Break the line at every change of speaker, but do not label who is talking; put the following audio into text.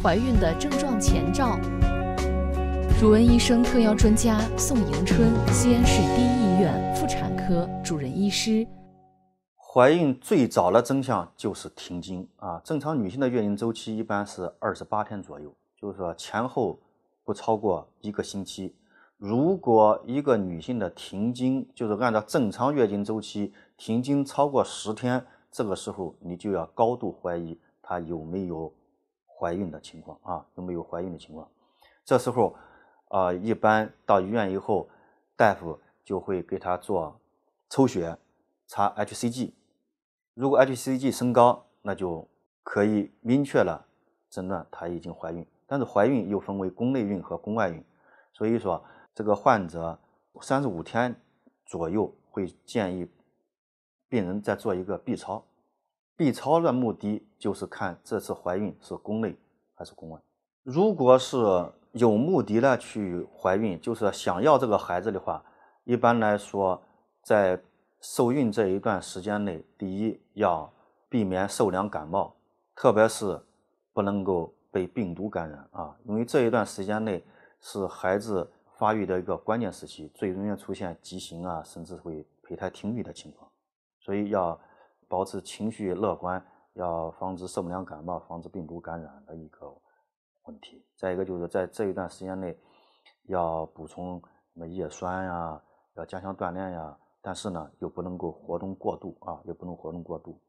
怀孕的症状前兆。主文医生特邀专家宋迎春，西安市第一医院妇产科
主任医师。怀孕最早的征象就是停经啊。正常女性的月经周期一般是二十八天左右，就是说前后不超过一个星期。如果一个女性的停经就是按照正常月经周期停经超过十天，这个时候你就要高度怀疑她有没有。怀孕的情况啊，有没有怀孕的情况？这时候，啊，一般到医院以后，大夫就会给他做抽血查 HCG。如果 HCG 升高，那就可以明确了诊断她已经怀孕。但是怀孕又分为宫内孕和宫外孕，所以说这个患者三十五天左右会建议病人再做一个 B 超。B 超的目的就是看这次怀孕是宫内还是宫外。如果是有目的的去怀孕，就是想要这个孩子的话，一般来说，在受孕这一段时间内，第一要避免受凉感冒，特别是不能够被病毒感染啊，因为这一段时间内是孩子发育的一个关键时期，最容易出现畸形啊，甚至会胚胎停育的情况，所以要。保持情绪乐观，要防止受凉感冒，防止病毒感染的一个问题。再一个就是，在这一段时间内，要补充什么叶酸呀，要加强锻炼呀。但是呢，又不能够活动过度啊，也不能活动过度。